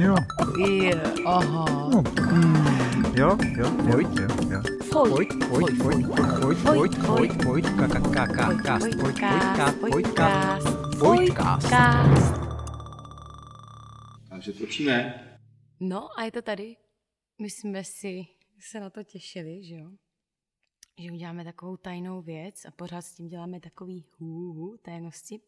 Jo. Je, aha. No. Mm. Jo, jo, pojď, jo, jo. Pojď, pojď, pojď, pojď, pojď, pojď, pojď, pojď, pojď, pojď, Takže točíme. No a je to tady. My jsme si se na to těšili, že jo? Že uděláme takovou tajnou věc a pořád s tím děláme takový hů, tajnosti.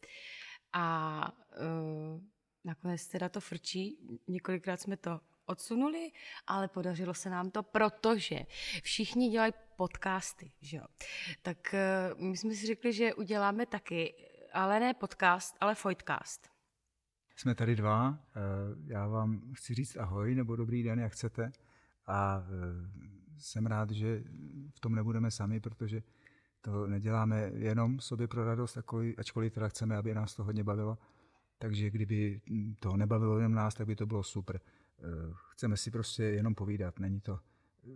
A uh, nakonec teda to frčí, několikrát jsme to odsunuli, ale podařilo se nám to, protože všichni dělají podcasty, že jo. Tak eh, my jsme si řekli, že uděláme taky, ale ne podcast, ale fojtcast. Jsme tady dva, eh, já vám chci říct ahoj nebo dobrý den, jak chcete. A eh, jsem rád, že v tom nebudeme sami, protože to neděláme jenom sobě pro radost, ačkoliv teda chceme, aby nás to hodně bavilo, takže kdyby to nebavilo jenom nás, tak by to bylo super. Eh, chceme si prostě jenom povídat, není to...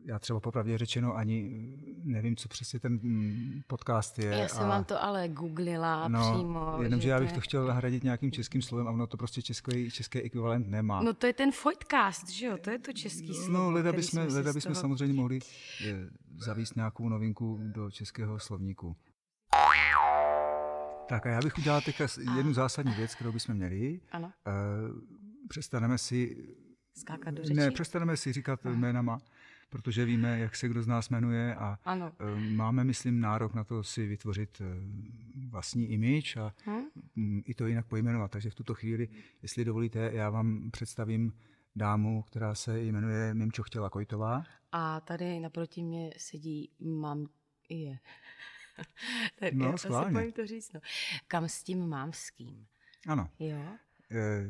Já třeba popravdě řečeno ani nevím, co přesně ten mm, podcast je. Já jsem a... vám to ale googlila no, přímo. Jenomže já bych to chtěl nahradit nějakým českým slovem a ono to prostě český, český ekvivalent nemá. No to je ten Foytcast, že jo? To je to český no, slovo. No, leda bychom, leda bychom toho... samozřejmě mohli eh, zavíst nějakou novinku do českého slovníku. Tak a já bych udělal teď jednu a... zásadní věc, kterou bychom měli. Ano. Eh, přestaneme si... Skákat do řeči. Ne, přestaneme si říkat Aha. jménama, protože víme, jak se kdo z nás jmenuje a ano. Eh, máme, myslím, nárok na to si vytvořit eh, vlastní imič a hmm? i to jinak pojmenovat. Takže v tuto chvíli, jestli dovolíte, já vám představím dámu, která se jmenuje Mimčo Chtěla Kojtová. A tady naproti mě sedí mám je. tak no, já schválně. to říct. No. Kam s tím mám s kým? Ano. Jo? E,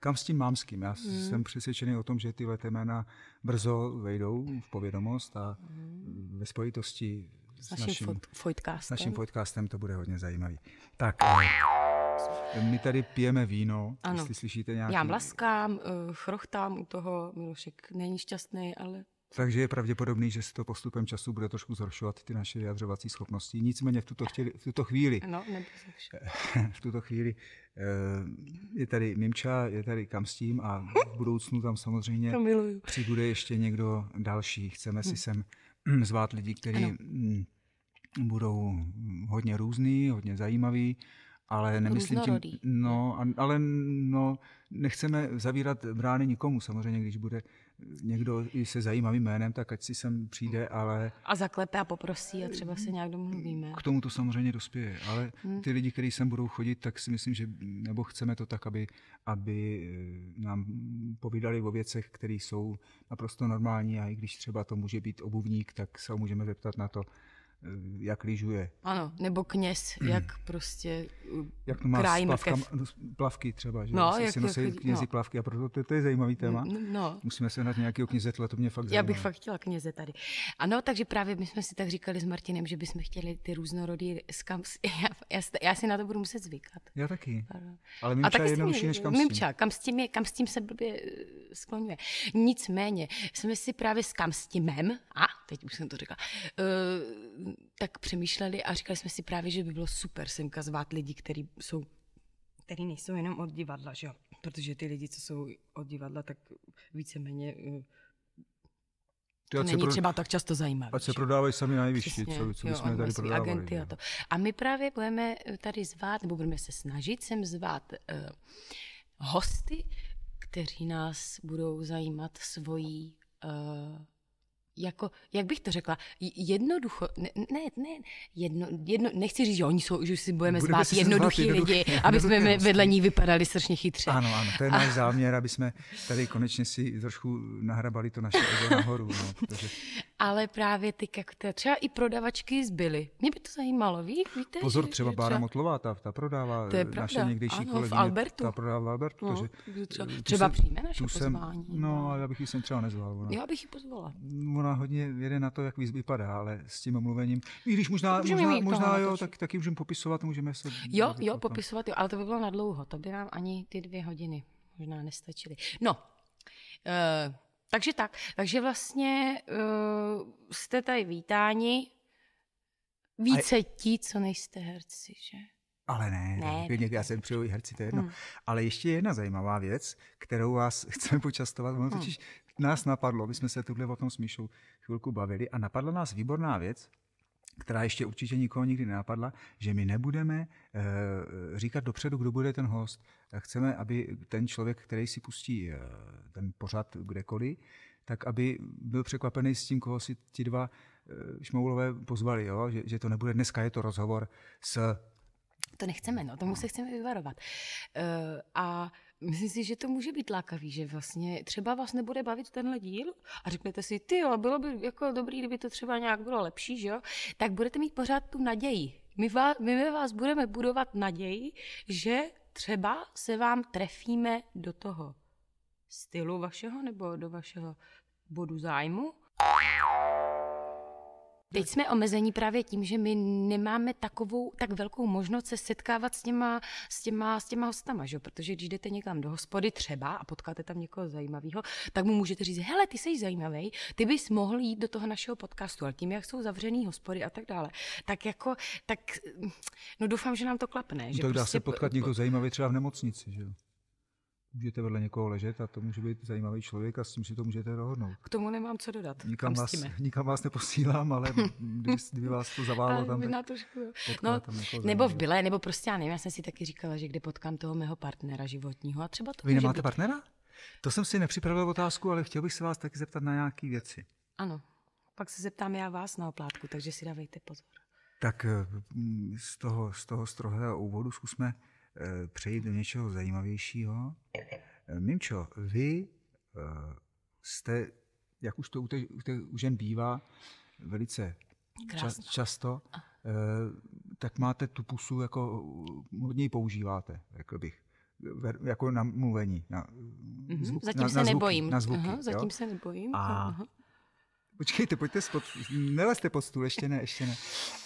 kam s tím mám s kým? Já hmm. jsem přesvědčený o tom, že tyhle jména brzo vejdou v povědomost a hmm. ve spojitosti s, s naším, naším, fot- naším podcastem to bude hodně zajímavý. Tak, eh, my tady pijeme víno, ano. jestli slyšíte nějaký... Já mlaskám, eh, chrochtám u toho, Milošek není šťastný, ale takže je pravděpodobný, že se to postupem času bude trošku zhoršovat ty naše vyjadřovací schopnosti. Nicméně v tuto, chtěli, v tuto chvíli, no, eh, v tuto chvíli eh, je tady Mimča, je tady kam s tím a v budoucnu tam samozřejmě přibude ještě někdo další. Chceme si hm. sem hm, zvát lidi, kteří hm, budou hodně různý, hodně zajímavý, ale nemyslím tím, no, ale no, nechceme zavírat brány nikomu. Samozřejmě, když bude někdo i se zajímavým jménem, tak ať si sem přijde, ale... A zaklepe a poprosí a třeba se nějak domluvíme. K tomu to samozřejmě dospěje, ale hmm. ty lidi, kteří sem budou chodit, tak si myslím, že nebo chceme to tak, aby, aby eh, nám povídali o věcech, které jsou naprosto normální a i když třeba to může být obuvník, tak se ho můžeme zeptat na to, Eh, jak lyžuje. Ano, nebo kněz, hmm. jak prostě uh, Jak to má plavka, plavky třeba, že no, si, jak si nosí jak, knězi no. plavky a proto to, to je zajímavý téma. No. Musíme se hnat nějakého knězetla, to mě fakt zajímá. Já bych fakt chtěla kněze tady. Ano, takže právě my jsme si tak říkali s Martinem, že bychom chtěli ty různorodý skam. Já, já, já, si na to budu muset zvykat. Já taky. Pardon. Ale Mimča je jednodušší než kamstín. Mimča, kam s tím, je, kam s tím se blbě eh, skloňuje. Nicméně jsme si právě s kamstímem, a teď už jsem to řekla, uh, tak přemýšleli a říkali jsme si právě, že by bylo super semka zvát lidi, kteří jsou který nejsou jenom od divadla, že jo? Protože ty lidi, co jsou od divadla, tak víceméně eh, to není pro... třeba tak často zajímavé. Ať se prodávají sami nejvyšší, Přesně, co, co jo, jsme tady prodávali. Agenty a, to. a my právě budeme eh, tady zvát, nebo budeme se snažit sem zvát uh, hosty, kteří nás budou zajímat svojí uh, jako, jak bych to řekla, jednoducho, ne, ne, jedno, jedno, nechci říct, že oni jsou, že si budeme, budeme jednoduchý jednoduchý lidi, jednoduchý, aby jsme jednoduchý, vedle ní vypadali strašně chytře. Ano, ano, to je náš záměr, aby jsme tady konečně si trošku nahrabali to naše ego nahoru. No, protože... ale právě ty kakty, třeba i prodavačky zbyly. Mě by to zajímalo, ví, víte? Pozor, třeba Bára třeba... Motlová, ta, ta prodává, to je naše někdejší ano, kolegyně, v Albertu. ta prodává v Albertu. No, takže, třeba, třeba se, přijme naše pozvání. Jsem, no, no, ale já bych ji sem třeba nezval. Ona, já bych ji pozvala. Ona hodně jede na to, jak víc vypadá, ale s tím omluvením. I když možná, možná, možná jo, tak, taky můžeme popisovat, můžeme se... Jo, jo, popisovat, jo, ale to by bylo na dlouho, to by nám ani ty dvě hodiny možná nestačily. No, Uh, takže tak. Takže vlastně uh, jste tady vítáni více Ale... ti, co nejste herci, že? Ale ne, ne, ne já jsem přijel i herci, to je jedno. Hmm. Ale ještě jedna zajímavá věc, kterou vás chceme počastovat, ono hmm. totiž hmm. nás napadlo, my jsme se tuhle o tom s Míšou chvilku bavili a napadla nás výborná věc, která ještě určitě nikoho nikdy nenapadla, že my nebudeme eh, říkat dopředu, kdo bude ten host. Chceme, aby ten člověk, který si pustí eh, ten pořad kdekoliv, tak aby byl překvapený s tím, koho si ti dva eh, šmoulové pozvali, jo? Že, že to nebude dneska, je to rozhovor s... To nechceme, no, tomu se chceme vyvarovat. Uh, a myslím si, že to může být lákavý, že vlastně třeba vás nebude bavit tenhle díl a řeknete si, ty jo, bylo by jako dobrý, kdyby to třeba nějak bylo lepší, že jo, tak budete mít pořád tu naději. My, vás, my ve vás budeme budovat naději, že třeba se vám trefíme do toho stylu vašeho nebo do vašeho bodu zájmu. Teď jsme omezení právě tím, že my nemáme takovou tak velkou možnost se setkávat s těma, s těma, s těma hostama, že? protože když jdete někam do hospody třeba a potkáte tam někoho zajímavého, tak mu můžete říct, hele, ty jsi zajímavý, ty bys mohl jít do toho našeho podcastu, ale tím, jak jsou zavřený hospody a tak dále, tak jako, tak, no doufám, že nám to klapne. Že no tak prostě dá se prostě potkat po, někdo zajímavý třeba v nemocnici, že jo? můžete vedle někoho ležet a to může být zajímavý člověk a s tím si to můžete dohodnout. K tomu nemám co dodat. Nikam, vás, nikam vás neposílám, ale kdyby, kdyby vás to zaválo tam, tak na trošku, no, tam jako Nebo v byle, nebo prostě já nevím, já jsem si taky říkala, že kde potkám toho mého partnera životního a třeba to Vy nemáte být... partnera? To jsem si nepřipravil otázku, ale chtěl bych se vás taky zeptat na nějaké věci. Ano, pak se zeptám já vás na oplátku, takže si dávejte pozor. Tak eh, z toho, z toho strohého úvodu zkusme Eh, přejít do něčeho zajímavějšího. Eh, Mimčo, vy eh, jste, jak už to u, te, u žen bývá, velice ča, často, tak máte tu pusu, jako hodně ji používáte, řekl bych. Jako na mluvení. Na, mhm. zvuk, mm-hmm. zatím na, se na zvuky, nebojím. Na zvuky, uh-huh, zatím jo? se nebojím. A uh-huh. Počkejte, pojďte spod, nelezte pod stůl, ještě ne, ještě ne.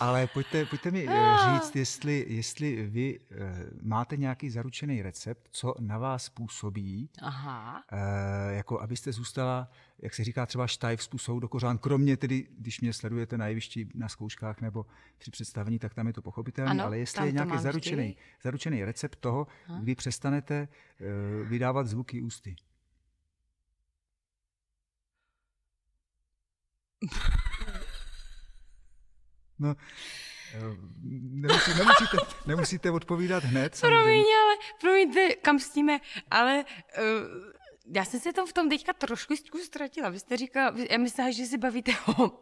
Ale pojďte, pojďte mi eh, ah. říct, jestli, jestli vy eh, máte nějaký zaručený recept, co na vás působí, Aha. Eh, jako abyste zůstala, jak se říká třeba štajv způsobu do kořán, kromě tedy, když mě sledujete na jevišti, na zkouškách nebo při představení, tak tam je to pochopitelné, ale jestli je nějaký zaručený, zaručený recept toho, Aha. kdy přestanete vydávat zvuky ústy. No, eh, nemusí, nemusíte, nemusíte odpovídat hned. Promiň, ale promiňte, kam s tím je, ale uh, já jsem se tam v tom teďka trošku ztratila. Vy jste říkala, já myslím, že se bavíte o,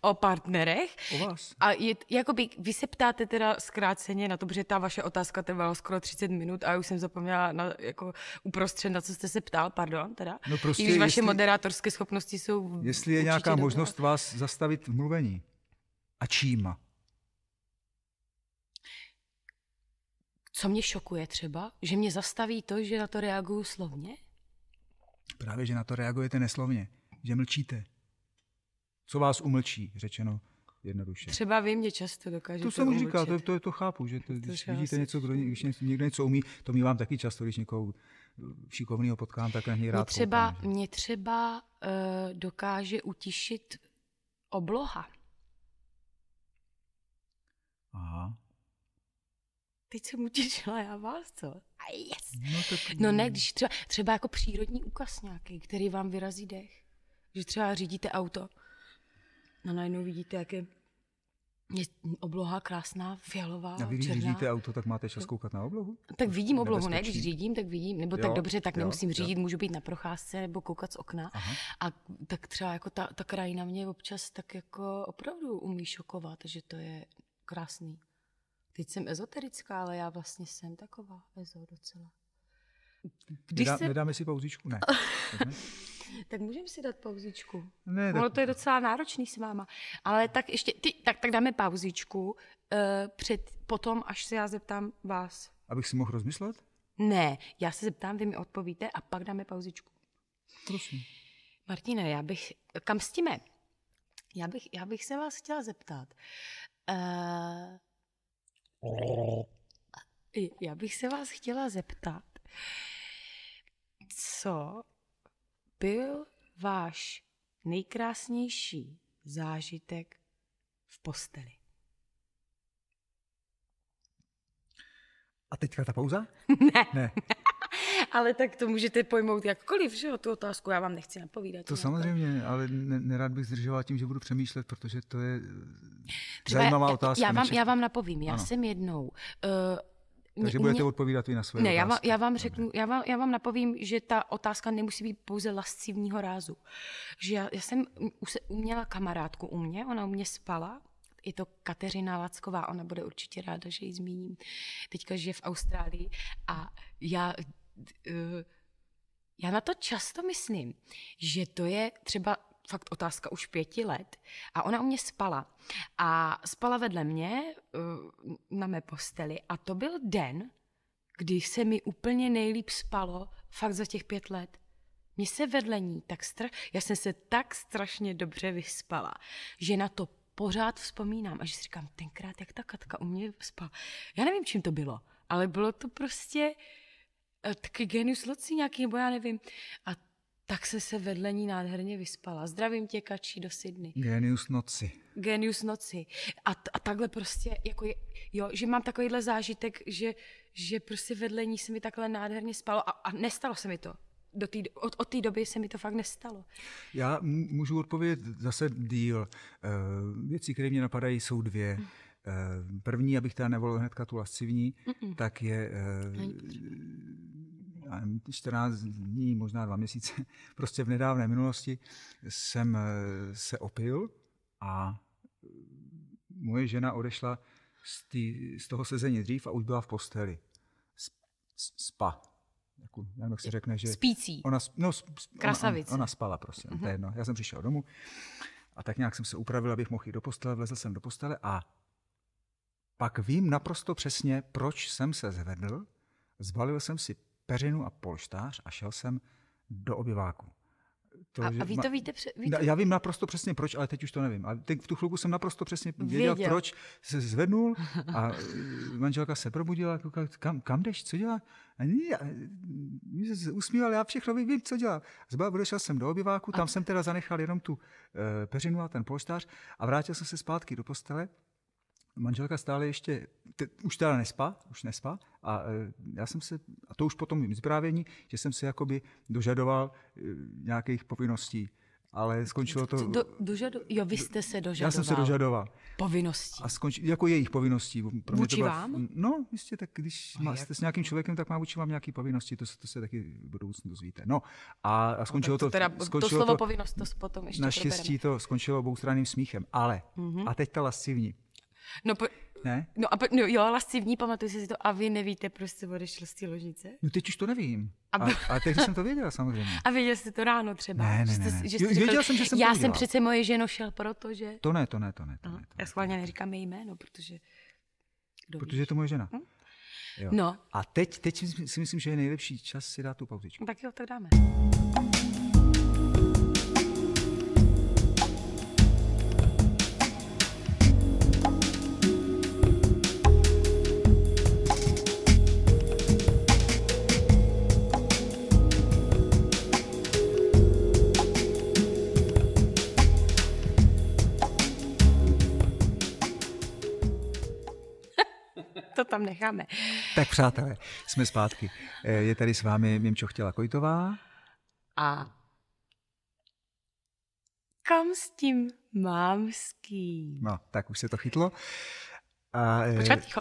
o partnerech. U vás. A je, jakoby, vy se ptáte teda zkráceně na to, protože ta vaše otázka trvala skoro 30 minut a já už jsem zapomněla na, jako uprostřed, na co jste se ptal, pardon, teda. No prostě, I když prostě, vaše jestli, moderátorské schopnosti jsou Jestli je nějaká dobrá. možnost vás zastavit v mluvení. A číma? Co mě šokuje třeba, že mě zastaví to, že na to reaguju slovně? Právě, že na to reagujete neslovně, že mlčíte. Co vás umlčí, řečeno jednoduše. Třeba vy mě často dokážete To jsem už říkal, to, to, to chápu, že to, když to vidíte něco, kdo, když někdo něco umí, to mývám taky často, když někoho šikovného potkám, tak na něj rád mě třeba, koukám, mě třeba uh, dokáže utišit obloha. Aha teď jsem utěšila já vás, co? A yes. No, no ne, když třeba, třeba jako přírodní úkaz nějaký, který vám vyrazí dech. Že třeba řídíte auto a no najednou vidíte, jak je obloha krásná, fialová, A vy, když černá. řídíte auto, tak máte čas koukat na oblohu? Tak vidím oblohu, ne? Když řídím, tak vidím. Nebo jo, tak dobře, tak jo, nemusím řídit, jo. můžu být na procházce nebo koukat z okna. Aha. A tak třeba jako ta, ta krajina mě občas tak jako opravdu umí šokovat, že to je krásný. Teď jsem ezoterická, ale já vlastně jsem taková ezo docela. Když Nedá, se... Nedáme si pauzičku, ne. tak můžeme si dát pauzičku. Ne, tak... Ono to je docela náročný s váma. Ale tak ještě, ty, tak, tak dáme pauzičku uh, před, potom, až se já zeptám vás. Abych si mohl rozmyslet? Ne, já se zeptám, vy mi odpovíte a pak dáme pauzičku. Prosím. Martina, já bych, kam s tím je? Já bych, já bych se vás chtěla zeptat. Uh, já bych se vás chtěla zeptat, co byl váš nejkrásnější zážitek v posteli? A teďka ta pauza? ne. ne ale tak to můžete pojmout jakkoliv, že jo, tu otázku já vám nechci napovídat. To samozřejmě, to. ale nerad bych zdržoval tím, že budu přemýšlet, protože to je eh, Třeba zajímavá já, otázka. Já vám, já vám napovím, já ano. jsem jednou... Uh, takže mě, budete odpovídat i na své ne, otázky. Já vám, já vám řeknu, já vám, já vám napovím, že ta otázka nemusí být pouze lascivního rázu. Že já, já jsem uměla kamarádku u mě, ona u mě spala, je to Kateřina Lacková, ona bude určitě ráda, že ji zmíním. Teďka žije v Austrálii a já Eh, já na to často myslím, že to je třeba fakt otázka už pěti let a ona u mě spala. A spala vedle mě eh, na mé posteli a to byl den, kdy se mi úplně nejlíp spalo fakt za těch pět let. Mně se vedle ní tak straš... Já jsem se tak strašně dobře vyspala, že na to pořád vzpomínám a že si říkám, tenkrát, jak ta Katka u mě spala. Já nevím, čím to bylo, ale bylo to prostě taky genius loci nějaký, nebo já nevím. A tak se se vedle ní nádherně vyspala. Zdravím tě, Kačí, do Sydney. Genius noci. Genius noci. A, t- a takhle prostě, jako je, jo, že mám takovýhle zážitek, že, že prostě vedle ní se mi takhle nádherně spalo a, a nestalo se mi to. Do tý, od, od té doby se mi to fakt nestalo. Já můžu odpovědět zase díl. Eh, věci, které mě napadají, jsou dvě. Hm. Eh, první, abych teda nevolil hnedka tu lascivní, Mm-mm. tak je 14 eh, dní, možná dva měsíce, prostě v nedávné minulosti jsem eh, se opil a moje žena odešla z, tý, z toho sezení dřív a už byla v posteli. Spa. Jako, nevím, jak se řekne, že... Spící. Ona, no, Krasavice. Ona, ona spala, prostě. Mm-hmm. To je mhm. jedno. Já jsem přišel domů a tak nějak jsem se upravil, abych mohl jít do postele, vlezl jsem do postele a pak vím naprosto přesně, proč jsem se zvedl, zbalil jsem si peřinu a polštář a šel jsem do obyváku. To, a, a vy to víte? Pře- ví to... Já vím naprosto přesně proč, ale teď už to nevím. A teď v tu chvilku jsem naprosto přesně věděl, věděl. proč se zvednul a e, manželka se probudila, koukala, jako kam, kam jdeš, co dělá? A mě se usmíval, já všechno vím, co dělá. Zbal odešel jsem do obyváku, tam a... jsem teda zanechal jenom tu uh, peřinu a ten polštář a vrátil jsem se zpátky do postele manželka stále ještě, te, už teda nespá, už nespá, a e, já jsem se, a to už potom mým zprávění, že jsem se jakoby dožadoval e, nějakých povinností, ale skončilo to... Do, dožado, jo, vy jste se dožadoval. Já jsem se dožadoval. Povinností. A skončil, jako jejich povinností. Pro vůči to vám? No, jistě, tak když a má, jste s nějakým člověkem, tak má vůči vám nějaký povinnosti, to, to se taky v budoucnu dozvíte. No a, a no, skončilo no, to... Teda, skončilo to slovo to, povinnost, to potom ještě Naštěstí to skončilo oboustranným smíchem, ale, mm-hmm. a teď ta lascivní. No, po, ne? No, a, po, no jo, lascivní, pamatuju si to, a vy nevíte, proč prostě, se odešel z té ložnice? No teď už to nevím. A, a, a teď jsem to věděla samozřejmě. A věděl jste to ráno třeba? Ne, ne, ne. jste, Že jste, jo, věděl řekl, jsem, že jsem Já to jsem přece moje ženo šel proto, že... To ne, to ne, to ne. To no, ne to já schválně neříkám její jméno, protože... Kdo protože víš? je to moje žena. Hm? Jo. No. A teď, teď si myslím, že je nejlepší čas si dát tu pauzičku. Tak jo, tak dáme. to tam necháme. Tak přátelé, jsme zpátky. Eh, je tady s vámi Mimčo Chtěla Kojtová. A kam s tím mám kým? No, tak už se to chytlo. A, eh, Počkat, ticho.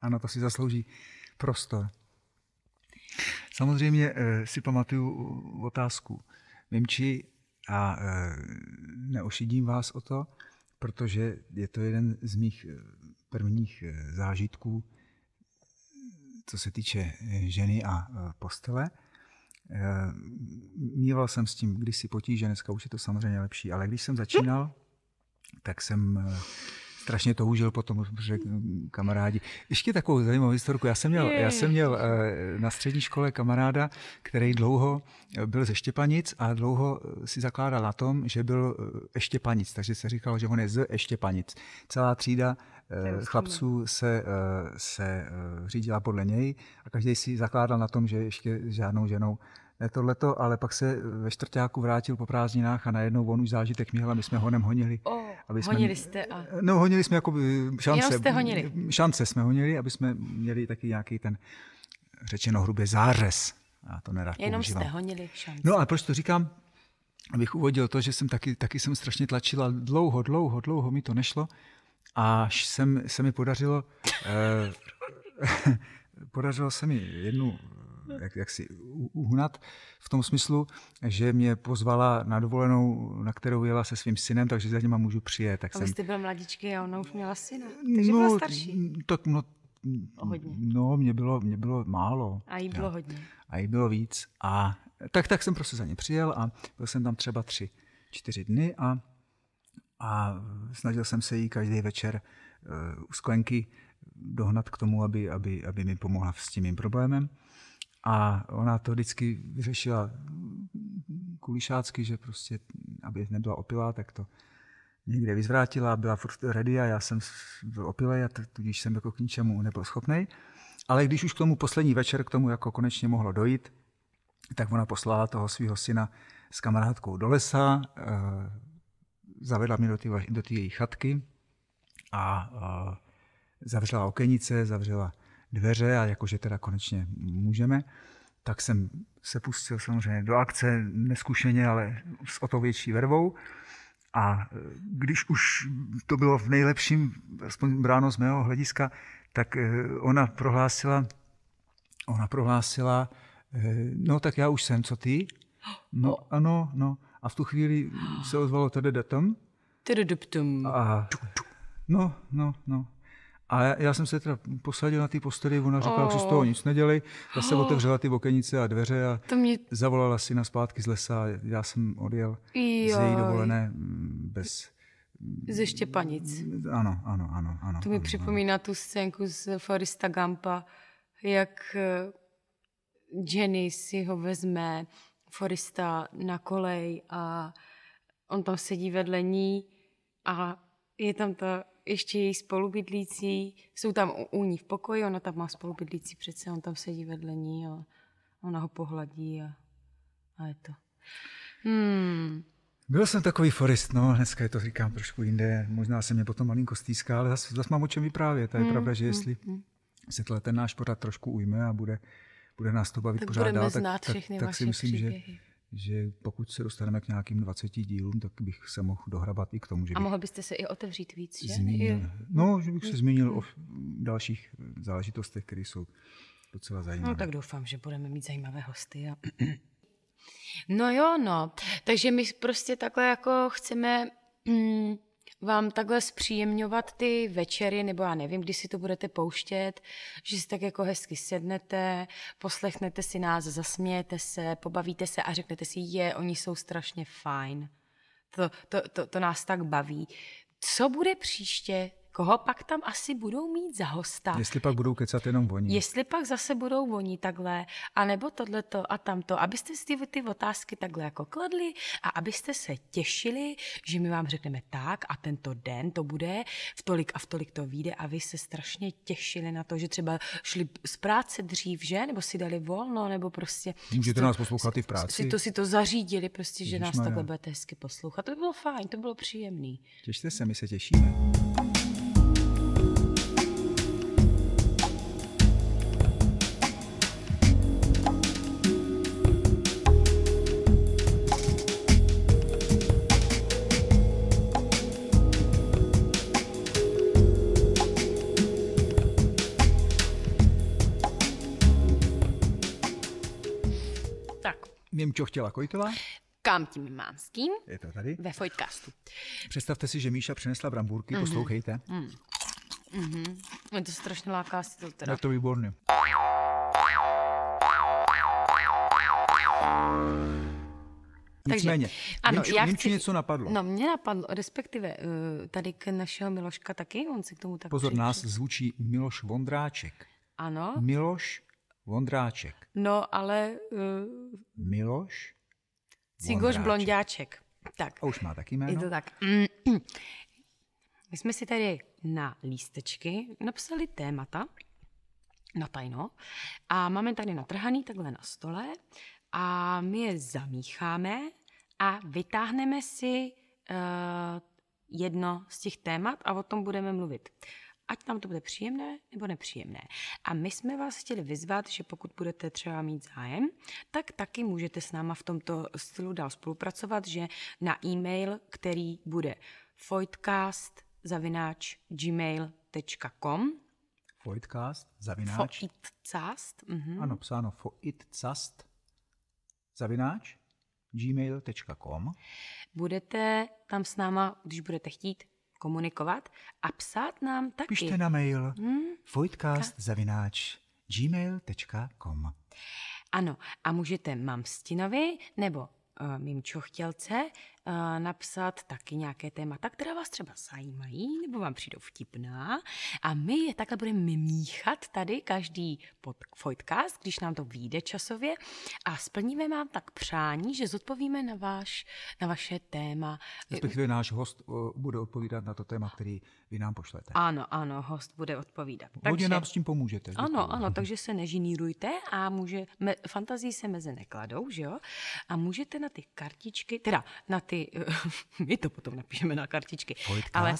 Ano, to si zaslouží prostor. Samozřejmě eh, si pamatuju otázku. Mimči, a e, neošidím vás o to, protože je to jeden z mých e, prvních e, zážitků, co se týče ženy a postele. Mýval jsem s tím kdysi potíže, dneska už je to samozřejmě lepší, ale když jsem začínal, tak jsem strašně toužil potom, že mm, kamarádi. Ještě takovou zajímavou historku. Já jsem měl, já jsem měl eh, na střední škole kamaráda, který dlouho eh, byl ze Štěpanic a dlouho eh, si zakládal na tom, že byl Štěpanic, takže se říkalo, že on je z Štěpanic. Celá třída chlapců se, se řídila podle něj a každý si zakládal na tom, že ještě žádnou ženou tohleto, ale pak se eh, ve čtvrtáku vrátil po prázdninách a najednou on už zážitek měl a my jsme honem honili. Oh, aby jsme, honili jste a... Eh, no honili jsme jako eh, šance. Jenom jste honili. Šance jsme honili, aby jsme měli taky nějaký ten, řečeno hrubě, zářez. A to nerad Jenom používám. jste honili šance. No ale proč to říkám? Abych uvodil to, že jsem taky, taky jsem strašně tlačila dlouho, dlouho, dlouho mi to nešlo. Až jsem, se mi podařilo... eh, podařilo se mi jednu jak, jak si uhnat v tom smyslu, že mě pozvala na dovolenou, na kterou jela se svým synem, takže za něma můžu přijet. Tak a jsem... jste byl mladičky a ona už měla syna, takže no, byla starší. Tak, no, hodně. No, mě bylo, mě bylo málo. A jí bylo já. hodně. A jí bylo víc. A tak, tak jsem prostě za ně přijel a byl jsem tam třeba tři, čtyři dny a, a snažil jsem se jí každý večer uh, u sklenky dohnat k tomu, aby, aby, aby mi pomohla s tím mým problémem. A ona to vždycky vyřešila kulišácky, že prostě, aby nebyla opilá, tak to někde vyzvrátila, byla furt ready a já jsem byl opilej a tudíž jsem jako k ničemu nebyl schopný. Ale když už k tomu poslední večer, k tomu jako konečně mohlo dojít, tak ona poslala toho svého syna s kamarádkou do lesa, eh, zavedla mě do té do její chatky a eh, zavřela okenice, zavřela dveře a jakože teda konečně můžeme, tak jsem se pustil samozřejmě do akce, neskušeně, ale s o to větší vervou. A e, když už to bylo v nejlepším, aspoň bráno z mého hlediska, tak e, ona prohlásila, ona prohlásila, e, no tak já už jsem, co ty? No ano, no. A v tu chvíli se ozvalo tady datum. Tady datum. no, no, no. A já, já jsem se teda posadil na té posteli, ona řekla, oh. že z toho oh. nic nedělej. Já jsem oh. otevřela ty okenice a dveře a to mě... zavolala si na zpátky z lesa. Já jsem odjel Joj. z její dovolené mm, bez... Ze Štěpanic. Ano, ano, ano. ano to mi připomíná ano. tu scénku z Forista Gampa, jak eh, Jenny si ho vezme, Forista, na kolej a on tam sedí vedle ní a je tam ta ještě její spolubydlící, jsou tam u, u ní v pokoji, ona tam má spolubydlící přece, on tam sedí vedle ní a ona ho pohladí a, a je to. Hmm. Byl jsem takový forest, no, dneska je to říkám trošku jinde, možná se mě potom malinko stýská, ale zase, zase mám o čem vyprávět. A je hmm, pravda, že hmm, jestli hmm, se tohle ten náš pořád trošku ujme a bude, bude nás to bavit tak pořád dál, tak, tak, tak si myslím, příběhy. že že pokud se dostaneme k nějakým 20 dílům, tak bych se mohl dohrabat i k tomu, že A mohl byste se i otevřít víc, že? Zmínil, no, že bych se zmínil hmm. o dalších záležitostech, které jsou docela zajímavé. No tak doufám, že budeme mít zajímavé hosty a No jo, no. Takže my prostě takhle jako chceme mm, vám takhle zpříjemňovat ty večery, nebo já nevím, kdy si to budete pouštět, že si tak jako hezky sednete, poslechnete si nás, zasmějete se, pobavíte se a řeknete si, je, oni jsou strašně fajn. To, to, to, to nás tak baví. Co bude příště koho pak tam asi budou mít za hosta. Jestli pak budou kecat jenom voní. Jestli pak zase budou voní takhle, anebo tohleto a tamto. Abyste si ty, ty otázky takhle jako kladli a abyste se těšili, že my vám řekneme tak a tento den to bude, v tolik a v tolik to vyjde a vy se strašně těšili na to, že třeba šli z práce dřív, že? Nebo si dali volno, nebo prostě... Můžete nás poslouchat i v práci. Si to, si to zařídili prostě, že nás takhle budete hezky poslouchat. To by bylo fajn, to by bylo příjemný. Těšte se, my se těšíme. Vím, co chtěla Kojtová? Kam tím mám s kým? Je to tady? Ve Fojtkastu. Představte si, že Míša přinesla bramburky, mm-hmm. poslouchejte. Mm. hmm Je to strašně láká si to teda. Je to výborný. Nicméně, Takže, ano, Němč, já chci, něco napadlo. No, mě napadlo, respektive eh, tady k našeho Miloška taky, on si k tomu tak Pozor, přišel. nás zvučí Miloš Vondráček. Ano. Miloš Vondráček. No, ale... Uh, Miloš? Cigoš Blondáček. Tak. A už má taky jméno? Je to tak. My jsme si tady na lístečky napsali témata na tajno a máme tady natrhaný takhle na stole a my je zamícháme a vytáhneme si uh, jedno z těch témat a o tom budeme mluvit ať tam to bude příjemné nebo nepříjemné. A my jsme vás chtěli vyzvat, že pokud budete třeba mít zájem, tak taky můžete s náma v tomto stylu dál spolupracovat, že na e-mail, který bude foitcast.gmail.com Foitcast, zavináč Foitcast. Mm-hmm. Ano, psáno foitcast, zavináč gmail.com Budete tam s náma, když budete chtít, komunikovat a psát nám taky. Pište na mail hmm? voidcast.gmail.com Ano, a můžete Mamstinovi nebo uh, eh, mým čuchtělce napsat taky nějaké témata, která vás třeba zajímají nebo vám přijdou vtipná a my je takhle budeme mimíchat tady každý pod podcast, když nám to vyjde časově a splníme vám tak přání, že zodpovíme na, váš, na vaše téma. Respektive náš host eh, bude odpovídat na to téma, který vy nám pošlete. Ano, ano, host bude odpovídat. Takže, Hodně nám s tím pomůžete. Ano, děkuji. ano, takže se nežinírujte a může, me, fantazii se meze nekladou, že jo? A můžete na ty kartičky, teda na ty ty, eh, my to potom napíšeme na kartičky. Ale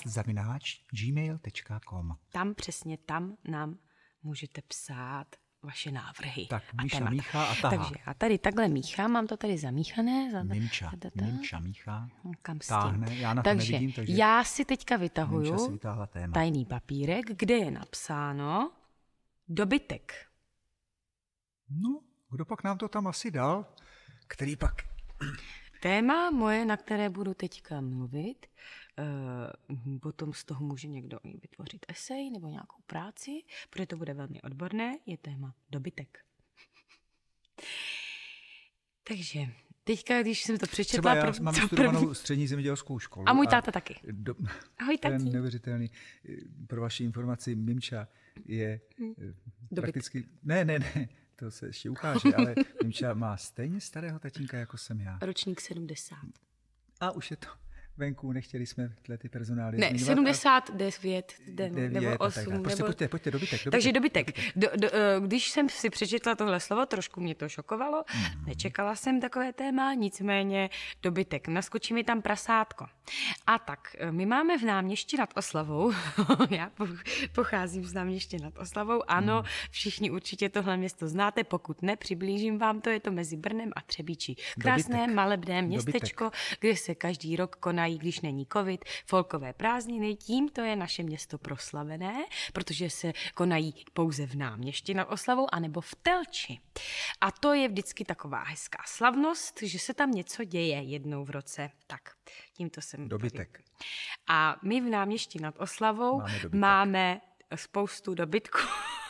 Tam přesně, tam nám můžete psát vaše návrhy. Tak a Míša míchá a tahá. Takže já tady takhle míchám, mám to tady zamíchané. ta, Mimča, ta. Mimča míchá, no, Kam s tím? táhne, já na takže, nevidím, takže já si teďka vytahuju si téma. tajný papírek, kde je napsáno dobytek. No, kdo pak nám to tam asi dal? Který pak Téma moje, na které budu teďka mluvit, eh, potom z toho může někdo i vytvořit esej nebo nějakou práci, protože to bude velmi odborné, je téma dobytek. Takže Teďka, když jsem to přečetla, Třeba já prv, mám studovanou první. střední zemědělskou školu. A můj táta a taky. Do, Ahoj, tati. neuvěřitelný, eh, pro vaši informaci, Mimča je hmm. prakticky... Ne, ne, ne, to se ještě ukáže, ale Němča má stejně starého tatínka, jako jsem já. Ročník 70. A už je to venku, nechtěli jsme tyhle ty personály. Ne, 79 a... den, 9, nebo 8. Prostě nebo... Prostě pojďte, pojďte, dobytek. dobytek Takže dobytek. dobytek. Do, do, eh, když jsem si přečetla tohle slovo, trošku mě to šokovalo, mm-hmm. nečekala jsem takové téma, nicméně dobytek. Naskočí mi tam prasátko. A tak, eh, my máme v náměšti nad Oslavou, já pocházím z náměště nad Oslavou, ano, mm. všichni určitě tohle město znáte, pokud ne, přiblížím vám to, je to mezi Brnem a Třebíčí. Krásné, dobytek. malebné městečko, dobytek. kde se každý rok koná konají, když není covid, folkové prázdniny, tímto je naše město proslavené, protože se konají pouze v náměšti nad Oslavou anebo v Telči. A to je vždycky taková hezká slavnost, že se tam něco děje jednou v roce. Tak, tímto jsem... Dobytek. Tady. A my v náměšti nad Oslavou máme, máme spoustu dobytku.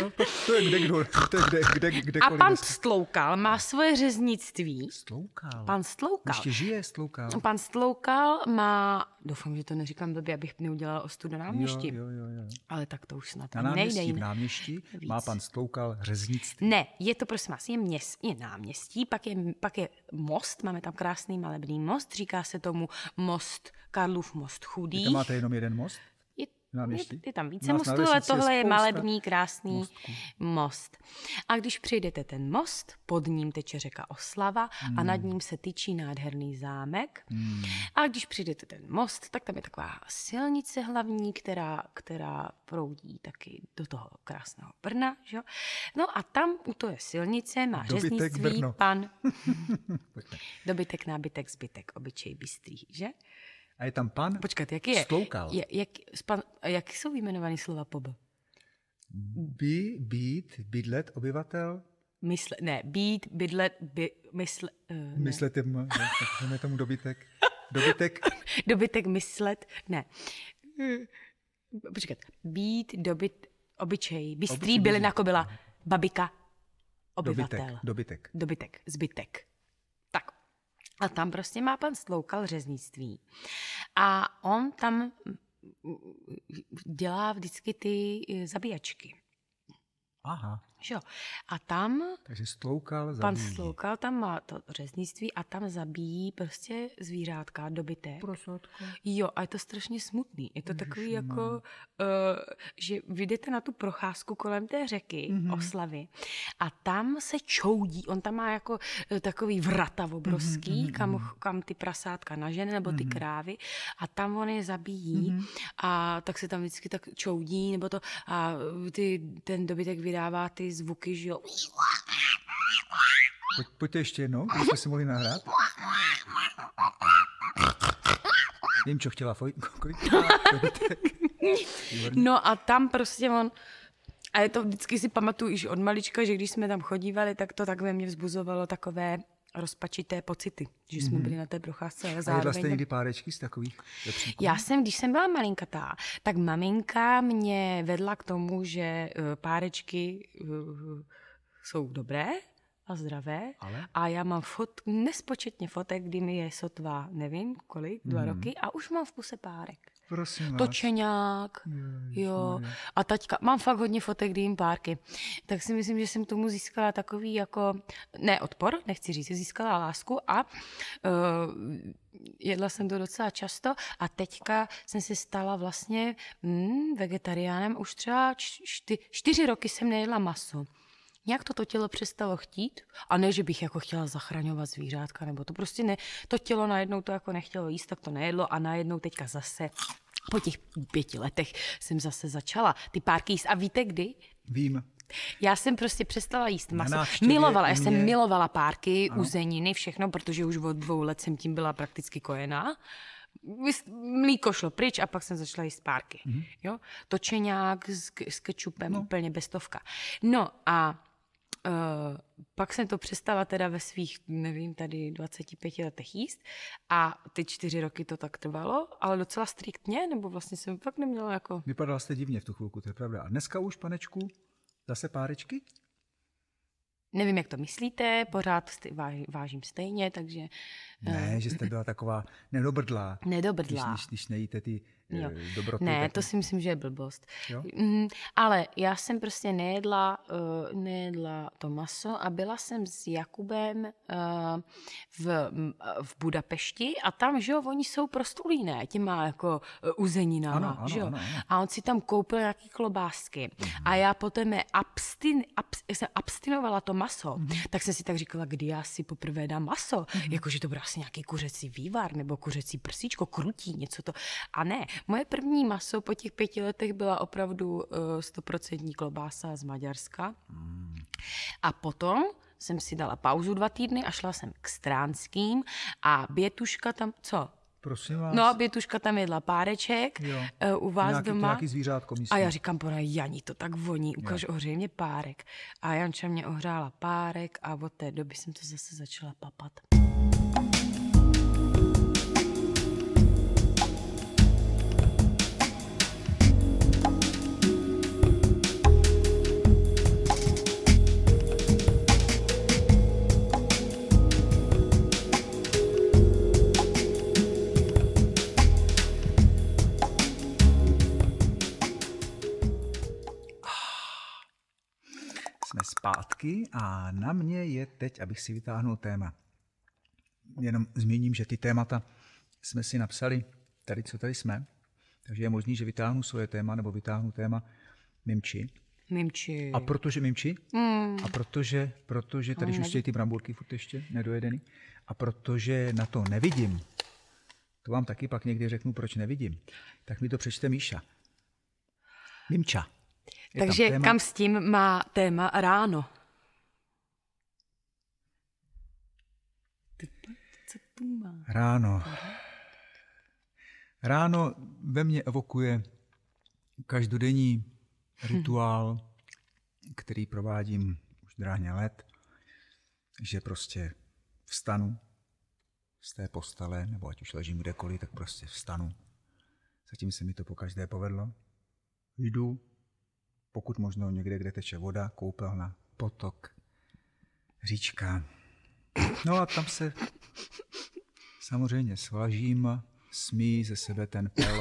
No, to, to je kde kdo, to je kde, kde, kde A pan jste. Stloukal má svoje řeznictví. Stloukal? Pan Stloukal. Ještě žije Stloukal. Pan Stloukal má, doufám, že to neříkám době, abych neudělal ostudu náměstí. Jo, jo, jo, jo. Ale tak to už snad Na náměstí, nejde. Na náměstí Víc. má pan Stloukal řeznictví. Ne, je to prosím vás, je, měst, je náměstí, pak je, pak je most, máme tam krásný malebný most, říká se tomu most Karlův most chudý. Tam máte jenom jeden most? Nám Je, je tam více mostů, ale tohle je malebný, krásný mostku. most. A když přijdete ten most, pod ním teče řeka Oslava hmm. a nad hmm. ním se tyčí nádherný zámek. Hmm. A když přijdete ten most, tak tam je taková silnice hlavní, která, která proudí taky do toho krásného Brna. Že? No a tam u toho silnice má Dobytek řeznictví Brno. pan... Dobytek, nábytek, zbytek, obyčej bystrý, že? A je tam pan Počkat, jak je? Stloukal. Je, jak, pan, jak jsou vyjmenovány slova pob? By, být, bydlet, obyvatel. Mysle, ne, být, bydlet, by, mysl, uh, eh, myslet. Myslet je, je tomu dobytek. Dobytek. dobytek, myslet, ne. Počkat, být, dobyt, obyčej, bystrý, na kobila, babika, obyvatel. Dobytek, dobytek. Dobytek, zbytek. A tam prostě má pan Sloukal řeznictví. A on tam dělá vždycky ty eh, zabíjačky. Aha jo. A tam... Takže Stloukal zabíjí. Pan Stloukal tam má to řeznictví a tam zabíjí prostě zvířátka, dobytek. Prosotko. Jo, a je to strašně smutný. Je to Ježiš takový Ježišmán. jako, uh, že vyjdete na tu procházku kolem té řeky mm-hmm. Oslavy a tam se čoudí. On tam má jako eh, takový vrata mhm, obrovský, mm-hmm. kam, mhm. kam ty prasátka nažene nebo ty mm-hmm. krávy a tam on je zabíjí mm-hmm. a tak se tam vždycky tak čoudí nebo to a ty, ten dobytek vydává ty zvuky, že jo. Pojď, pojďte ještě jednou, když jsme si mohli nahrát. Vím, co chtěla fojit. no a tam prostě on... A je to vždycky si pamatuju již od malička, že když jsme tam chodívali, tak to tak ve mně vzbuzovalo takové rozpačité pocity, že jsme mm-hmm. byli na té procházce. Ale zároveň... A jedla jste někdy párečky z takových lepříků? Já jsem, když jsem byla malinkatá, tak maminka mě vedla k tomu, že eh, párečky eh, jsou dobré, a zdravé. Ale? A já mám fot, nespočetně fotek, kdy mi je sotva, nevím kolik, dva mm. roky a už mám v puse párek. Prosím Točeňák, je, jo. Je. A taťka, mám fakt hodně fotek, kdy jim párky. Tak si myslím, že jsem tomu získala takový jako, ne odpor, nechci říct, získala lásku a uh, jedla jsem to docela často a teďka jsem se stala vlastně mm, vegetariánem. Už třeba čty, čtyři roky jsem nejedla maso. Nějak to to tělo přestalo chtít a ne, že bych jako chtěla zachraňovat zvířátka, nebo to prostě ne. To tělo najednou to jako nechtělo jíst, tak to nejedlo a najednou teďka zase po těch pěti letech jsem zase začala ty párky jíst. A víte kdy? Vím. Já jsem prostě přestala jíst maso. Milovala, já jsem milovala párky, ano. uzeniny, všechno, protože už od dvou let jsem tím byla prakticky kojená. Mlíko šlo pryč a pak jsem začala jíst párky. Mm-hmm. Jo? Točeňák s, s kečupem, no. úplně bestovka. No a Eh, pak jsem to přestala teda ve svých, nevím, tady 25 letech jíst a ty čtyři roky to tak trvalo, ale docela striktně, nebo vlastně jsem fakt neměla jako... Vypadala jste divně v tu chvilku, to je pravda. A dneska už, panečku, zase párečky? Nevím, jak to myslíte, pořád vážím stejně, takže... Ne, eh, že jste byla taková nedobrdlá. Nedobrdlá. Když, když, když nejíte ty jo. dobrotu. Ne, taky. to si myslím, že je blbost. Jo? Mm, ale já jsem prostě nejedla, uh, nejedla to maso a byla jsem s Jakubem uh, v, v Budapešti a tam, že jo, oni jsou prostulí, ne, těma jako uh, eh, uzeninama, ano, ano, že jo. Ano, ano. A on si tam koupil nějaký klobásky Mm-hmm. a já potom abstin, abs, jsem abstinovala to maso, mm-hmm. tak jsem si tak říkala, kdy já si poprvé dám maso, Mm-hmm. jakože to bude asi nějaký kuřecí vývar nebo kuřecí prsíčko, krutí, něco to. A ne, Moje první maso po těch pěti letech byla opravdu eh, stoprocentní klobása z Maďarska. Mm. A potom jsem si dala pauzu dva týdny a šla jsem k Stránským a Bětuška tam, co? Prosím vás. No, Bětuška tam jedla páreček jo. Uh, u vás nějaký, doma. Nějaký zvířátko, myslím. A já říkám, pora, Janí, to tak voní, ukaž, ohřej mě párek. A Janča mě ohřála párek a od té doby jsem to zase začala papat. zpátky a na mě je teď, abych si vytáhnul téma. Jenom zmíním, že ty témata jsme si napsali tady, co tady jsme, takže je možný, že vytáhnu svoje téma nebo vytáhnu téma Mimči. Mimči. A protože Mimči? Mm. A protože, protože tady už ty bramburky furt ještě nedojedený. A protože na to nevidím, to vám taky pak někdy řeknu, proč nevidím, tak mi to přečte Míša. Mimča. Je Takže kam s tím má téma ráno? Ráno. Ráno ve mně evokuje každodenní hm. rituál, který provádím už dráhně let, že prostě vstanu z té postele, nebo ať už ležím kdekoliv, tak prostě vstanu. Zatím se mi to po každé povedlo. Jdu, pokud možno někde, kde teče voda, koupelna, potok, říčka. No a tam se samozřejmě svažím, smí ze sebe ten pel,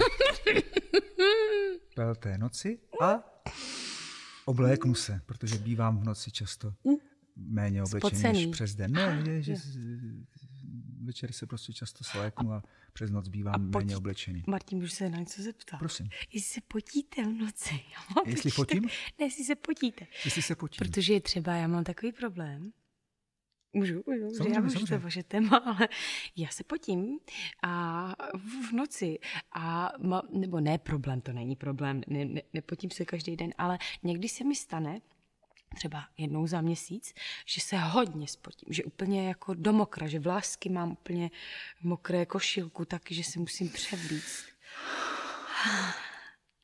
pel té noci a obléknu se, protože bývám v noci často méně oblečený než přes den. Ne, no, ah, je, že večer se prostě často sléknu a přes noc bývám a méně oblečený. Martin, můžu se na něco zeptat? Prosím. Jestli se potíte v noci. Já mám jestli potím? Ne, jestli se potíte. Jestli se potím. Protože je třeba, já mám takový problém, Můžu, můžu samozřejmě, já můžu. samozřejmě. to vaše téma, ale já se potím a v noci a, ma, nebo ne problém, to není problém, ne, ne, nepotím se každý den, ale někdy se mi stane, třeba jednou za měsíc, že se hodně spotím, že úplně jako do mokra, že vlásky mám úplně mokré košilku, taky, že se musím převlít.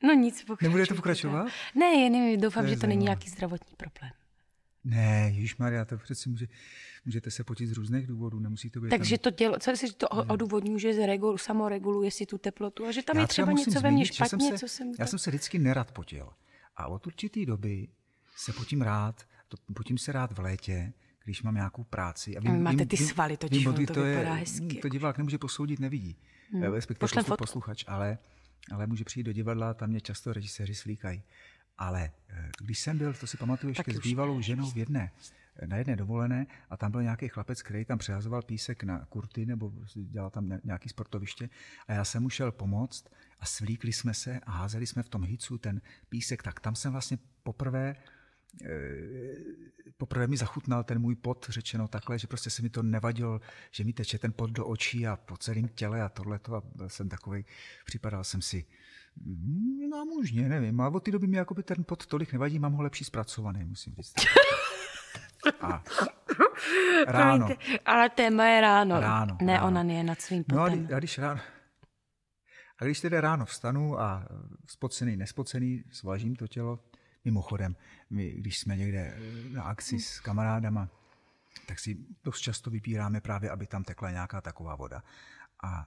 No nic, Nebude to pokračovat? Ne, nevím, doufám, ne, že to není nějaký zdravotní problém. Ne, Ježíš Maria, to přeci může, můžete se potit z různých důvodů, nemusí to být. Takže tam... to tělo, co si to odůvodňuje, že zregul, samoreguluje si tu teplotu a že tam já je třeba něco ve mně špatně, jsem se, co jsem. Já jsem se vždycky nerad potil. A od určité doby se potím rád, to, potím se rád v létě, když mám nějakou práci. A vím, Máte ty vím, svaly, totiž vím, to, to vypadá je, hezky. To jako. divák nemůže posoudit, nevidí. Hmm. Respektive poslu, posluchač, ale, ale může přijít do divadla, tam mě často režiséři slíkají. Ale eh, když jsem byl, to si pamatuju ještě s bývalou ženou v jedné, na jedné dovolené a tam byl nějaký chlapec, který tam přehazoval písek na kurty nebo dělal tam nějaký sportoviště a já jsem mu šel pomoct a svlíkli jsme se a házeli jsme v tom hicu ten písek, tak tam jsem vlastně poprvé eh, poprvé mi zachutnal ten můj pot, řečeno takhle, že prostě se mi to nevadilo, že mi teče ten pot do očí a po celém těle a tohleto a jsem takový, připadal jsem si, Mm, no možně, nevím. A od té doby mi jakoby ten pod tolik nevadí, mám ho lepší zpracovaný, musím říct. A ráno. ale téma je ráno. Ráno. Ne, ráno. ona je nad svým no, potem. No a, kdy, a když ráno... A když tedy ráno vstanu a spocený, nespocený, svažím to tělo, mimochodem, my, když jsme někde eh, na akci hm. s kamarádama, tak si dost často vypíráme právě, aby tam tekla nějaká taková voda. A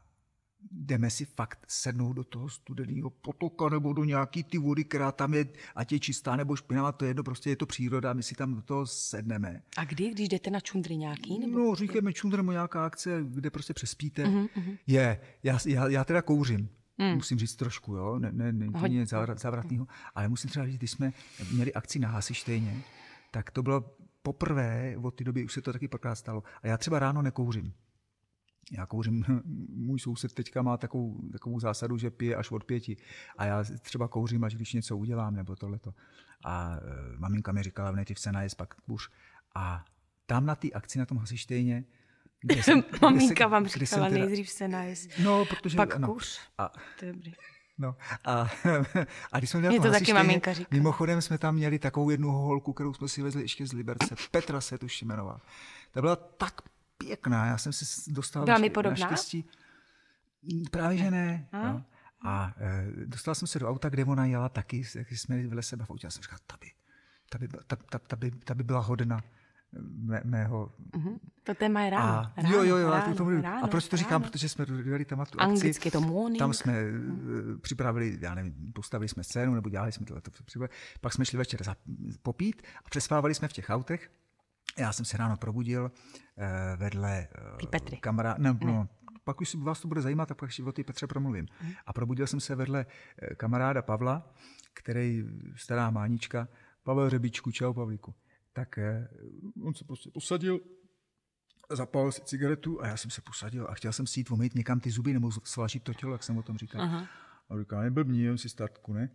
jdeme si fakt sednout do toho studeného potoka nebo do nějaký ty vody, která tam je, ať je čistá nebo špinavá, to je jedno, prostě je to příroda, my si tam do toho sedneme. A kdy, když jdete na čundry nějaký? Nebo... No, říkáme čundry nebo nějaká akce, kde prostě přespíte, uh-huh, je. Já, já, já teda kouřím, Hmm. Musím říct trošku, jo, ne, ne, ne, ne závratného, ale musím třeba říct, když jsme měli akci na Hasištejně, tak to bylo poprvé od té doby, už se to taky stalo. A já třeba ráno nekouřím já kouřím, můj soused teďka má takovou, takovou zásadu, že pije až od pěti a já třeba kouřím, až když něco udělám nebo tohleto. A e, maminka mi říkala, v ty v je pak kuř. A tam na té akci na tom hasištejně, kde jsem, Maminka kde se, vám říkala, teda... nejdřív se najez, no, protože, pak no, kuř. A, to je dobrý. No, a, a když jsme měli to taky maminka říká. Mimochodem jsme tam měli takovou jednu holku, kterou jsme si vezli ještě z Liberce. Petra se tuším jmenovala. Ta byla tak pěkná. Já jsem se dostal Byla mi podobná? naštěstí. Právě, že ne. A, no. a e, dostal jsem se do auta, kde ona jela taky, když jsme vedle sebe v autě. Já jsem říkal, ta by, ta by, ta, ta, ta by, ta by byla hodna eh, mé, mého... Uh-huh. To téma je ráno. A, ráno jo, jo, jo. Ráno, to, to, ráno, a proč to říkám? Protože jsme dělali tam tu akci. Anglicky to morning. Tam jsme uh, připravili, já nevím, postavili jsme scénu, nebo dělali jsme tohle. To, pak jsme šli večer za, popít a přespávali jsme v těch autech. Já jsem se ráno probudil uh, vedle uh, Petry. kamera... Ne, ne. No, pak už vás to bude zajímat, tak pak o té Petře promluvím. Mhm. A probudil jsem se vedle eh, kamaráda Pavla, který stará mánička, Pavel Řebičku, čau Pavlíku. Tak on se prostě posadil, zapálil si cigaretu a já jsem se posadil a chtěl jsem si jít umýt někam ty zuby nebo svlažit to tělo, jak jsem o tom říkal. Aha. A říká, neblbní, jen si startku, ne?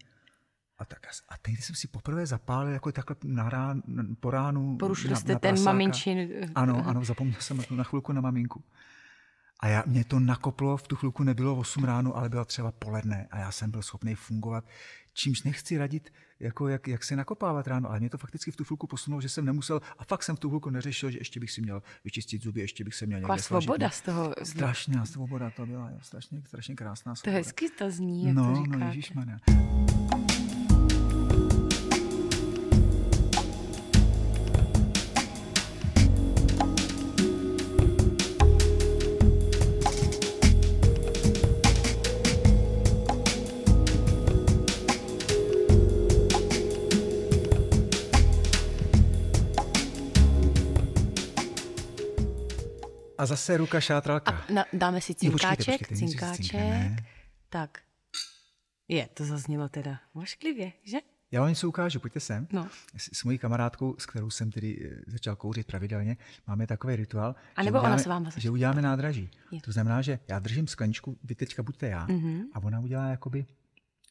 A, tak, a tehdy jsem si poprvé zapálil jako takhle na rán, po ránu. Porušil na, jste na ten maminčin. Eh, ano, eh. ano, zapomněl jsem na chvilku na maminku. A já, mě to nakoplo, v tu chvilku nebylo 8 ráno, ale bylo třeba poledne a já jsem byl schopný fungovat, čímž nechci radit, jako jak, jak se nakopávat ráno, ale mě to fakticky v tu chvilku posunulo, že jsem nemusel a fakt jsem v tu chvilku neřešil, že ještě bych si měl vyčistit zuby, ještě bych se měl někde svoboda z toho. Strašná svoboda to byla, jo, strašně, strašně krásná svoboda. To hezky to zní, jak no, to no, říkáte. No, A zase ruka šátralka. A na, dáme si cinkáček, jo, počkejte, počkejte, cinkáček. Tak. Je, to zaznělo teda vošklivě, že? Já vám něco ukážu, pojďte sem. No. S, s mojí kamarádkou, s kterou jsem tedy eh, začal kouřit pravidelně, máme takový rituál, a nebo že, uděláme, ona se vám že uděláme nádraží. Je. To znamená, že já držím skleničku, vy teďka buďte já, mm-hmm. a ona udělá jakoby,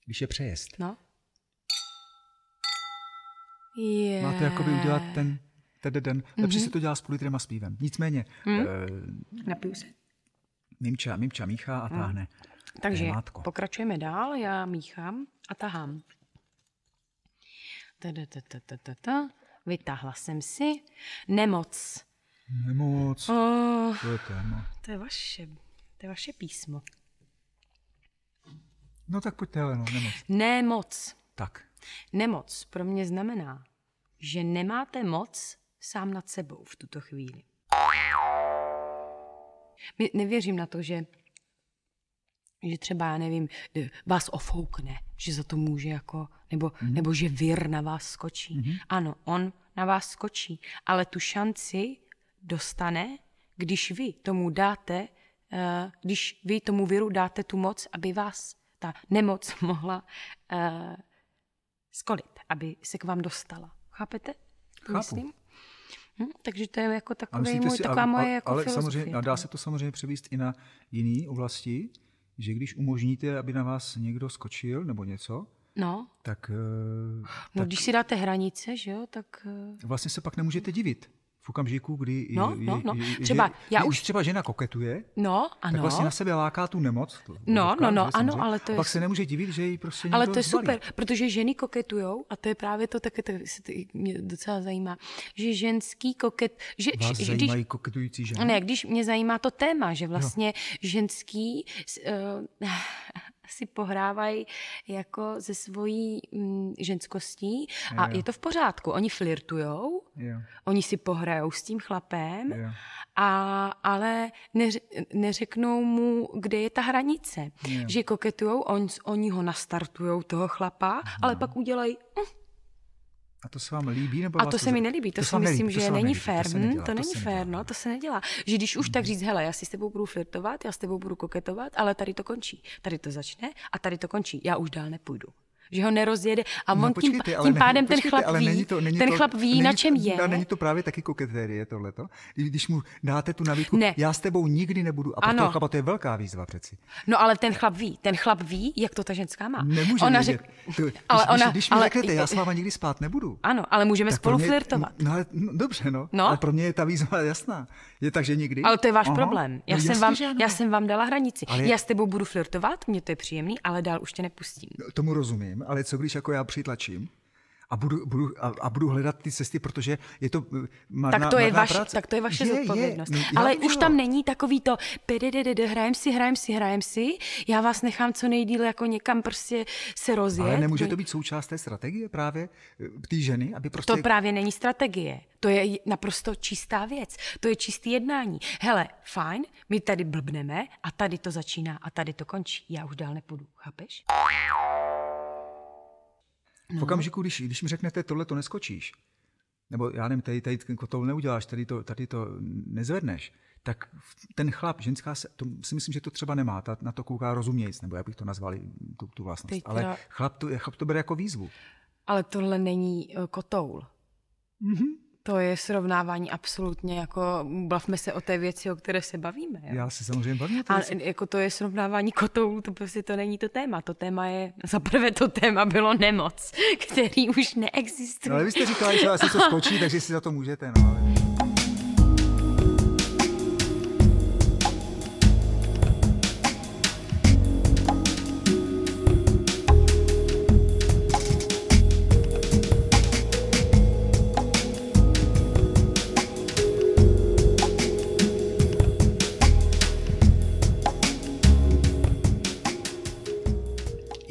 když je přejezd. No. Yeah. Máte jakoby udělat ten Tedy den. Mm-hmm. Lepší se mhm. to dělá s půl litrem a s pívem. Nicméně. Mm. E, Napiju se. Mimča, Mimča míchá a mhm. táhne. Mm. Takže témátko. pokračujeme dál, já míchám a tahám. Vytáhla jsem si. Nemoc. Nemoc. Oh, to je téma. To je vaše, to je vaše písmo. No tak pojďte, Heleno, nemoc. Nemoc. Tak. Nemoc pro mě znamená, že nemáte moc sám nad sebou v tuto chvíli. My nevěřím na to, že že třeba, já nevím, vás ofoukne, že za to může jako, nebo, mm-hmm. nebo že vir na vás skočí. Mm-hmm. Ano, on na vás skočí, ale tu šanci dostane, když vy tomu dáte, eh, když vy tomu viru dáte tu moc, aby vás ta nemoc mohla uh, skolit, aby se k vám dostala. Chápete? Chápu. Myslím? Hm? Takže to je jako takový můj, si, taková a, moje jako Ale filozofie. samozřejmě, a dá no. se to samozřejmě převést i na jiné oblasti, že když umožníte, aby na vás někdo skočil nebo něco, No. Tak, eh, no tak, když si dáte hranice, že jo, tak... Eh, vlastně se pak nemůžete divit v okamžiku, kdy... No, je, no, no. Třeba, že, já už... třeba žena koketuje, no, ano. tak vlastně na sebe láká tu nemoc. To, no, no, no, ano, samozřejmě. ale to je... Pak se nemůže divit, že jí prostě Ale to je zbalí. super, protože ženy koketujou a to je právě to také, to mě docela zajímá, že ženský koket... Že, Vás že, když, koketující ženy? Ne, když mě zajímá to téma, že vlastně no. ženský... Uh, si pohrávají jako ze svojí mm, ženskostí a jo. je to v pořádku. Oni flirtujou, jo. oni si pohrajou s tím chlapem, a, ale neř, neřeknou mu, kde je ta hranice. Jo. Že koketujou, on, oni ho nastartujou, toho chlapa, jo. Mhm. ale pak udělají... Mm, a to se vám líbí? Nebo a to se mi nelíbí, to, to si myslím, že to není fér. To, to není fér, no, to se nedělá. Že když už tak hmm. říct, hele, já si s tebou budu flirtovat, já s tebou budu koketovat, ale tady to končí. Tady to začne a tady to končí. Já už dál nepůjdu že ho nerozjede a no, on počkejte, tím, ale tím pádem počkejte, ten chlap ale ví, není to, není ten to, chlap ví, není, na čem je. A není to právě taky koketérie tohleto? Když mu dáte tu nabídku, ne. já s tebou nikdy nebudu. A pro prostě ano. toho chlapa to je velká výzva přeci. No ale ten chlap ví, ten chlap ví, jak to ta ženská má. Nemůže ona řek... to, když, ale ona, když, když mi ale... řeknete, já s váma nikdy spát nebudu. Ano, ale můžeme spolu flirtovat. No, no, dobře, no. no. Ale pro mě je ta výzva jasná. Je že nikdy. Ale to je váš Aha. problém. Já, no, jsem vám, já jsem vám dala hranici. Ale... Já s tebou budu flirtovat, mě to je příjemný, ale dál už tě nepustím. Tomu rozumím, ale co když jako já přitlačím? a budu, budu, a, a budu hledat ty cesty, protože je to marná, tak to je vaš, práce. Tak to je vaše je, zodpovědnost. Je, no, Ale už tam není takový to hrajem si, hrajem si, hrajem si, já vás nechám co nejdíl jako někam prostě se rozjet. Ale nemůže to být součást té strategie právě té ženy, aby prostě... To právě není strategie. To je naprosto čistá věc. To je čistý jednání. Hele, fajn, my tady blbneme a tady to začíná a tady to končí. Já už dál nepůjdu, chápeš? V no. okamžiku, když, když mi řeknete, tohle to neskočíš, nebo já nevím, tady, tady to neuděláš, tady to, tady to nezvedneš, tak ten chlap, ženská, se, to si myslím, že to třeba nemá, ta, na to kouká rozumějíc, nebo jak bych to nazval, tu, tu vlastnost. Teď Ale teda... chlap, to, chlap to bere jako výzvu. Ale tohle není eh, kotoul. Mm-hmm. To je srovnávání absolutně, jako bavme se o té věci, o které se bavíme. Jo? Já se samozřejmě bavím. A jako to je srovnávání kotoulů, to prostě to není to téma. To téma je, za prvé to téma bylo nemoc, který už neexistuje. No, ale vy jste říkali, že asi se skočí, takže si za to můžete. No, ale...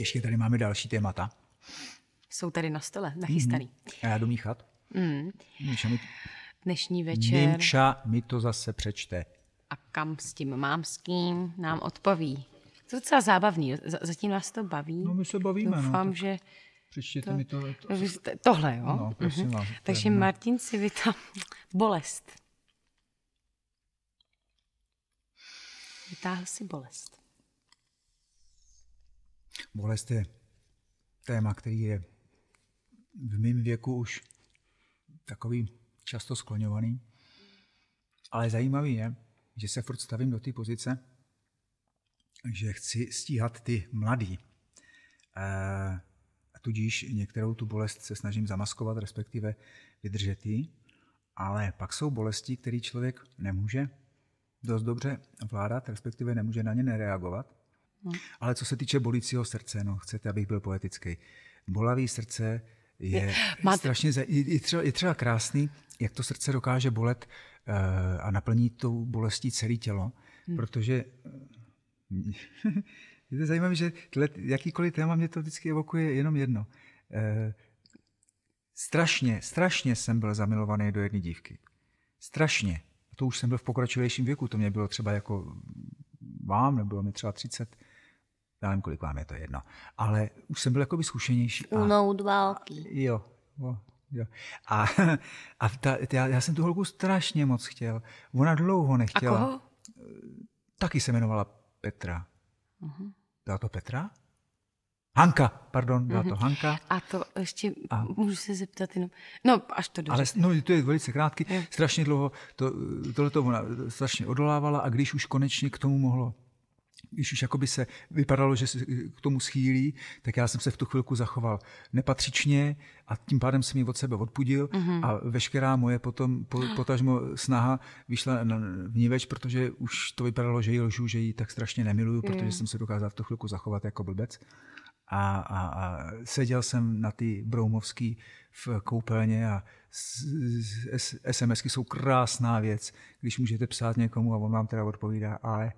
ještě tady máme další témata. Jsou tady na stole, nachystaný. Mm-hmm. A já domíchat. Mm. Míša mi... Dnešní večer. Míša mi to zase přečte. A kam s tím mám, s kým nám odpoví. To je docela zábavný, zatím nás to baví. No my se bavíme. No, Doufám, no, že Přečtěte to, mi to, to. Tohle, jo? No, prosím Mm-hmm. Takže no. Martin Civita, bolest. Vytáhl si bolest. Bolest je téma, který je v mém věku už takový často skloňovaný. Ale zajímavý je, že se furt stavím do té pozice, že chci stíhat ty mladý. E, tudíž některou tu bolest se snažím zamaskovat, respektive vydržet ji. Ale pak jsou bolesti, které člověk nemůže dost dobře vládat, respektive nemůže na ně nereagovat. No. Ale co se týče bolícího srdce, no, chcete, abych byl poetický. Bolavý srdce je, je Máte... strašně, je třeba, je třeba krásný, jak to srdce dokáže bolet uh, a naplní tou bolestí celé tělo, hmm. protože eh, je to zajímavé, že tle, jakýkoliv téma mě to vždycky evokuje jenom jedno. E, strašně, strašně jsem byl zamilovaný do jedné dívky. Strašně. A to už jsem byl v pokračovějším věku, to mě bylo třeba jako mm, vám, nebylo mi třeba 30, já nevím, kolik vám je to jedno. Ale už jsem byl jakoby zkušenější. A, Unout války. Jo, jo, jo. A, a ta, já, já jsem tu holku strašně moc chtěl. Ona dlouho nechtěla. A koho? Eh, taky se jmenovala Petra. Uh-huh. Byla to Petra? Hanka, pardon, byla to mhm. Hanka. A to ještě, a, můžu se zeptat jenom, no až to dojde. Ale no, to je velice krátký, strašně dlouho, to, to ona strašně odolávala a když už konečně k tomu mohlo když už jakoby se vypadalo, že se k tomu schýlí, tak já jsem se v tu chvilku zachoval nepatřičně a tím pádem jsem ji od sebe odpudil mm-hmm. a veškerá moje potom po, potažmo snaha vyšla na, v protože už to vypadalo, že ji lžu, že ji tak strašně nemiluju, protože jsem se dokázal v tu chvilku zachovat jako blbec. A, a, a seděl jsem na ty broumovský v koupelně a SMSky jsou krásná věc, když můžete psát někomu a on vám teda odpovídá, ale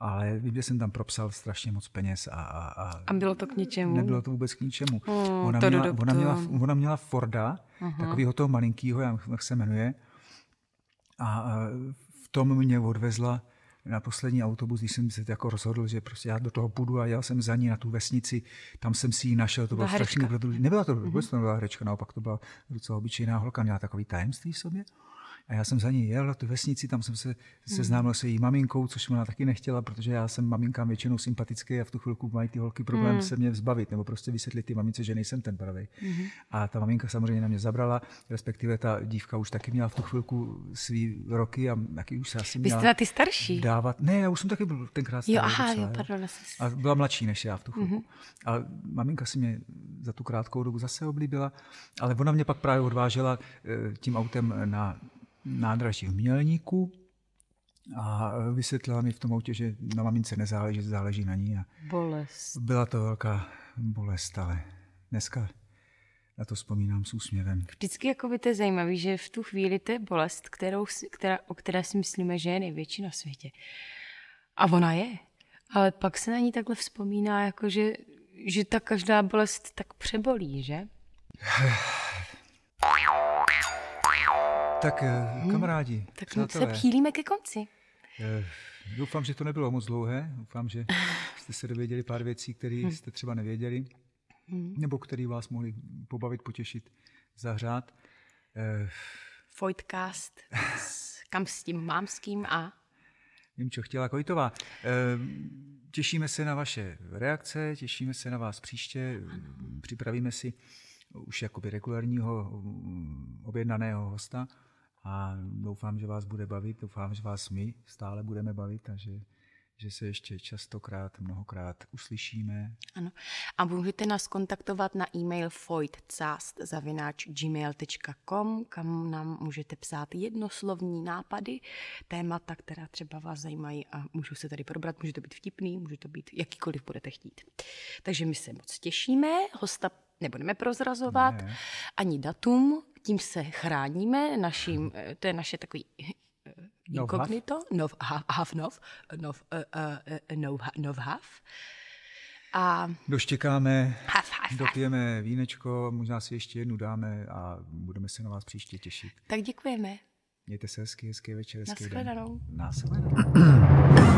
ale vím, že jsem tam propsal strašně moc peněz a... A, a, a bylo to k ničemu? Nebylo to vůbec k ničemu. Hmm, ona, to měla, do, do, ona, měla, ona měla Forda, uh-huh. takového toho malinkýho, jak se jmenuje, a v tom mě odvezla na poslední autobus, když jsem se jako rozhodl, že prostě já do toho půjdu a jel jsem za ní na tu vesnici, tam jsem si ji našel, to bylo strašně... Nebyla to mhm. vůbec, mm-hmm. to byla herečka, naopak to byla docela obyčejná holka, měla takový tajemství v sobě. A já jsem za ní jel na tu vesnici, tam jsem se seznámil hmm. se její maminkou, což ona taky nechtěla, protože já jsem maminkám většinou sympatický a v tu chvilku mají ty holky problém mm. se mě vzbavit nebo prostě vysvětlit ty mamince, že nejsem ten pravý. Mm. A ta maminka samozřejmě na mě zabrala, respektive ta dívka už taky měla v tu chvilku svý roky a taky už se asi měla Vy jste ty starší? Dávat. Ne, já už jsem taky byl tenkrát starý. Jo, aha, docela, jo, pardon, A byla mladší než já v tu chvilku. Mm. A maminka si mě za tu krátkou dobu zase oblíbila, ale ona mě pak právě odvážela eh, tím autem na nádraží v Mělníku a vysvětlila mi v tom autě, že na mamince nezáleží, že záleží na ní. A bolest. Byla to velká bolest, ale dneska na to vzpomínám s úsměvem. Vždycky jako by to je zajímavé, že v tu chvíli to je bolest, kterou, která, o které si myslíme, že je největší na světě. A ona je. Ale pak se na ní takhle vzpomíná, jako že, že ta každá bolest tak přebolí, že? Tak, eh, hmm. kamarádi, Tak přátelé, se chýlíme ke konci. Eh, doufám, že to nebylo moc dlouhé. Doufám, že jste se dověděli pár věcí, které hmm. jste třeba nevěděli, hmm. nebo které vás mohli pobavit, potěšit, zahřát. Foytcast, eh, kam s tím mám, s kým a... Vím, co chtěla Kojtová. Těšíme se na vaše reakce, těšíme se na vás příště, připravíme si už jakoby regulárního mm, objednaného hosta a doufám, že vás bude bavit, doufám, že vás my stále budeme bavit a že, že se ještě častokrát, mnohokrát uslyšíme. Ano. A můžete nás kontaktovat na e-mail fojdcast.gmail.com, kam nám můžete psát jednoslovní nápady, témata, která třeba vás zajímají a můžu se tady probrat. Může to být vtipný, může to být jakýkoliv budete chtít. Takže my se moc těšíme. Hosta nebudeme prozrazovat, ne. ani datum, tím se chráníme, naším, hm. eh, to je naše takový eh, eh, inkognito, nov, half, nov, nov, nov, nov, nov A doštěkáme, dopijeme vínečko, možná si ještě jednu dáme a budeme se na vás příště těšit. Tak děkujeme. Mějte se hezky, hezký večer, hezký Naschledanou. den. Naschledanou.